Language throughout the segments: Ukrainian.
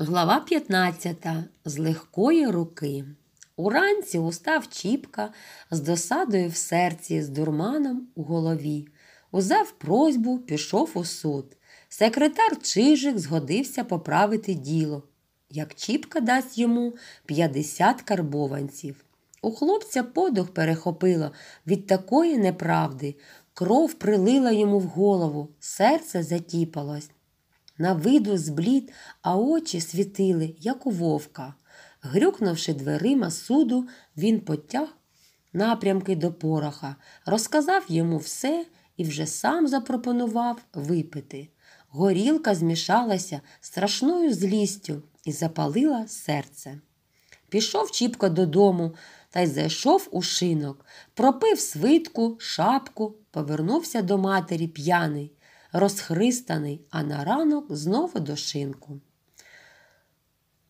Глава 15. З легкої руки. Уранці устав Чіпка з досадою в серці, з дурманом у голові. Узав просьбу, пішов у суд. Секретар Чижик згодився поправити діло. Як Чіпка дасть йому 50 карбованців. У хлопця подух перехопило від такої неправди. Кров прилила йому в голову, серце затіпалось на виду зблід, а очі світили, як у вовка. Грюкнувши дверима суду, він потяг напрямки до пороха, розказав йому все і вже сам запропонував випити. Горілка змішалася страшною злістю і запалила серце. Пішов Чіпка додому та й зайшов у шинок, пропив свитку, шапку, повернувся до матері п'яний розхристаний, а на ранок знову до шинку.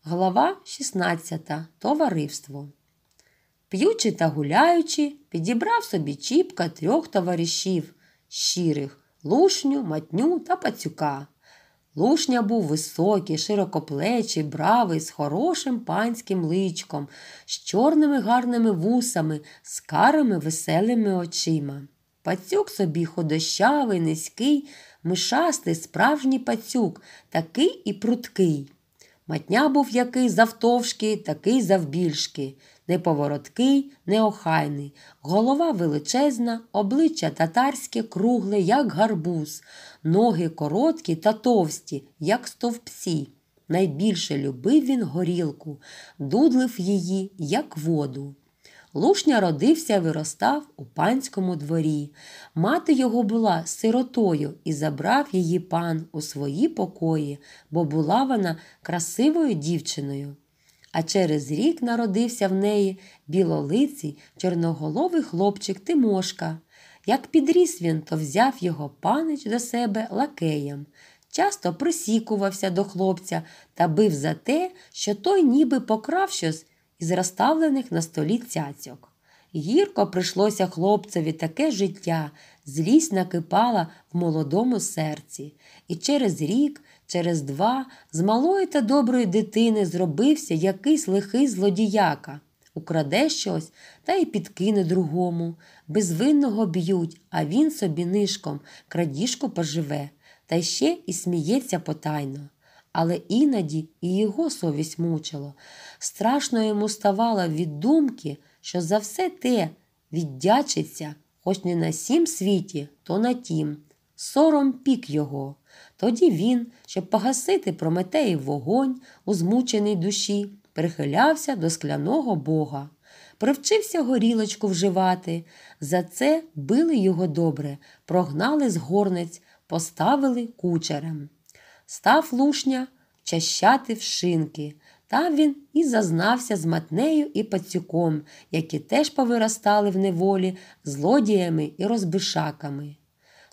Глава 16. Товариство. П'ючи та гуляючи, підібрав собі Чіпка трьох товаришів щирих лушню, матню та пацюка. Лушня був високий, широкоплечий, бравий, з хорошим панським личком, з чорними гарними вусами, з карими веселими очима. Пацюк собі ходощавий, низький, мишастий, справжній пацюк, такий і пруткий. Матня був який завтовшки, такий завбільшки, неповороткий, неохайний, голова величезна, обличчя татарське кругле, як гарбуз, ноги короткі та товсті, як стовпці. Найбільше любив він горілку, дудлив її, як воду. Лушня родився і виростав у панському дворі. Мати його була сиротою і забрав її пан у свої покої, бо була вона красивою дівчиною. А через рік народився в неї білолиций чорноголовий хлопчик Тимошка. Як підріс він, то взяв його панич до себе лакеєм. Часто присікувався до хлопця та бив за те, що той ніби покрав щось із розставлених на столі цяцьок. Гірко прийшлося хлопцеві таке життя, злість накипала в молодому серці, і через рік, через два з малої та доброї дитини зробився якийсь лихий злодіяка. Украде щось та й підкине другому. Безвинного б'ють, а він собі нишком крадіжку поживе, та ще й сміється потайно але іноді і його совість мучило. Страшно йому ставало від думки, що за все те віддячиться, хоч не на сім світі, то на тім. Сором пік його. Тоді він, щоб погасити Прометеїв вогонь у змученій душі, прихилявся до скляного бога. Привчився горілочку вживати. За це били його добре, прогнали з горниць, поставили кучерем став лушня чащати в шинки. Там він і зазнався з Матнею і пацюком, які теж повиростали в неволі злодіями і розбишаками.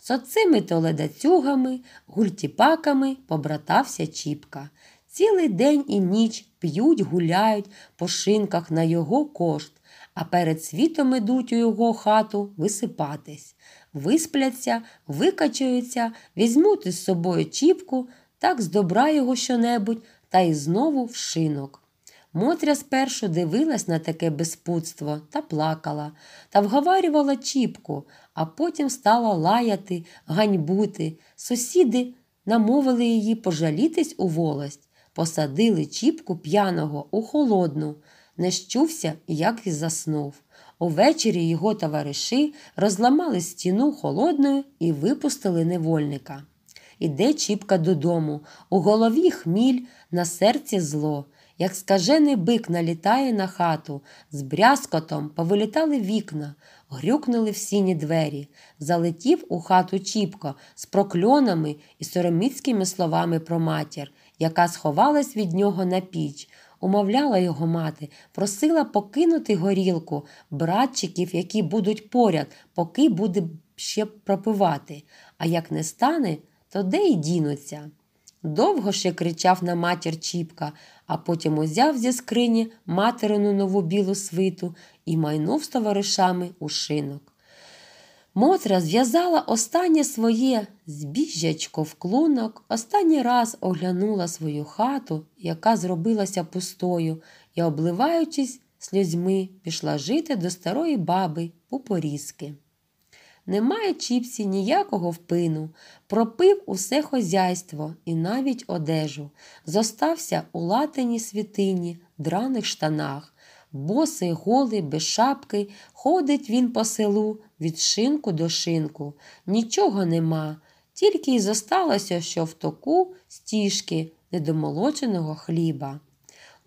З оцими то ледацюгами, гультіпаками побратався Чіпка. Цілий день і ніч п'ють, гуляють по шинках на його кошт, а перед світом ідуть у його хату висипатись, виспляться, викачаються, візьмуть із собою Чіпку так з добра його щонебудь та й знову в шинок. Мотря спершу дивилась на таке безпутство та плакала, та вговарювала чіпку, а потім стала лаяти, ганьбути. Сусіди намовили її пожалітись у волость, посадили чіпку п'яного у холодну, не щувся, як і заснув. Увечері його товариші розламали стіну холодною і випустили невольника. Іде Чіпка додому, у голові хміль, на серці зло, як скажений бик налітає на хату, з брязкотом повилітали вікна, грюкнули в сіні двері, залетів у хату Чіпко з прокльонами і сороміцькими словами про матір, яка сховалась від нього на піч. Умовляла його мати, просила покинути горілку братчиків, які будуть поряд, поки буде ще пропивати. А як не стане, то де й дінуться? Довго ще кричав на матір Чіпка, а потім узяв зі скрині материну нову білу свиту і майнув з товаришами у шинок. Мотря зв'язала останнє своє збіжжячко в клунок, останній раз оглянула свою хату, яка зробилася пустою, і, обливаючись сльозьми, пішла жити до старої баби Попорізки. Немає чіпсі ніякого впину, пропив усе хозяйство і навіть одежу. Зостався у латині світині, драних штанах. Босий, голий, без шапки, ходить він по селу від шинку до шинку. Нічого нема, тільки й зосталося, що в току стіжки недомолоченого хліба.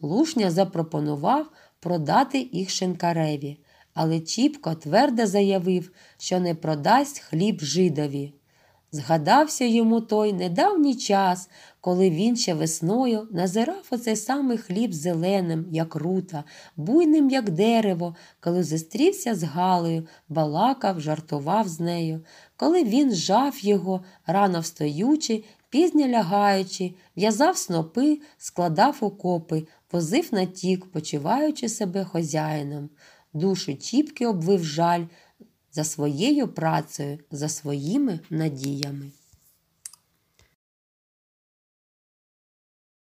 Лушня запропонував продати їх шинкареві але Чіпко твердо заявив, що не продасть хліб жидові. Згадався йому той недавній час, коли він ще весною назирав оцей самий хліб зеленим, як рута, буйним, як дерево, коли зустрівся з Галею, балакав, жартував з нею, коли він жав його, рано встаючи, пізно лягаючи, в'язав снопи, складав окопи, возив на тік, почуваючи себе хозяїном душу Чіпки обвив жаль за своєю працею, за своїми надіями.